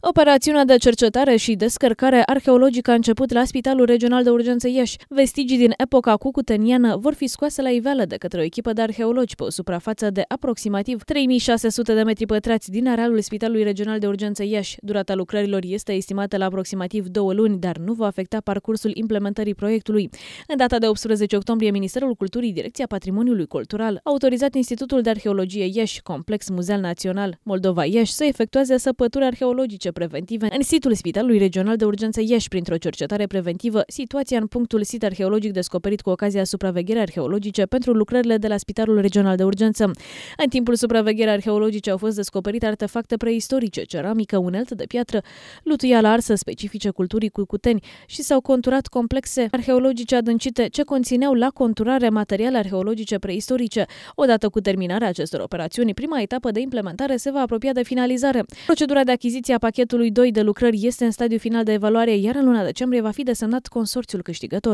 Operațiunea de cercetare și descărcare arheologică a început la Spitalul Regional de Urgență Iași. Vestigii din epoca cucuteniană vor fi scoase la iveală de către o echipă de arheologi pe o suprafață de aproximativ 3600 de metri pătrați din arealul Spitalului Regional de Urgență Iași. Durata lucrărilor este estimată la aproximativ două luni, dar nu va afecta parcursul implementării proiectului. În data de 18 octombrie, Ministerul Culturii, Direcția Patrimoniului Cultural, a autorizat Institutul de Arheologie Iași, Complex Muzeal Național Moldova Iași, să efectueze săpături arheologice medice preventive în situl Spitalului Regional de Urgență Iași printr-o cercetare preventivă, situația în punctul sit arheologic descoperit cu ocazia supravegherii arheologice pentru lucrările de la Spitalul Regional de Urgență. În timpul supravegherii arheologice au fost descoperite artefacte preistorice, ceramică, uneltă de piatră, lutuială arsă specifice culturii cuicuteni și s-au conturat complexe arheologice adâncite ce conțineau la conturare materiale arheologice preistorice. Odată cu terminarea acestor operațiuni, prima etapă de implementare se va apropia de finalizare. Procedura de achiziție a pachetului 2 de lucrări este în stadiu final de evaluare, iar în luna decembrie va fi desemnat consorțiul câștigător.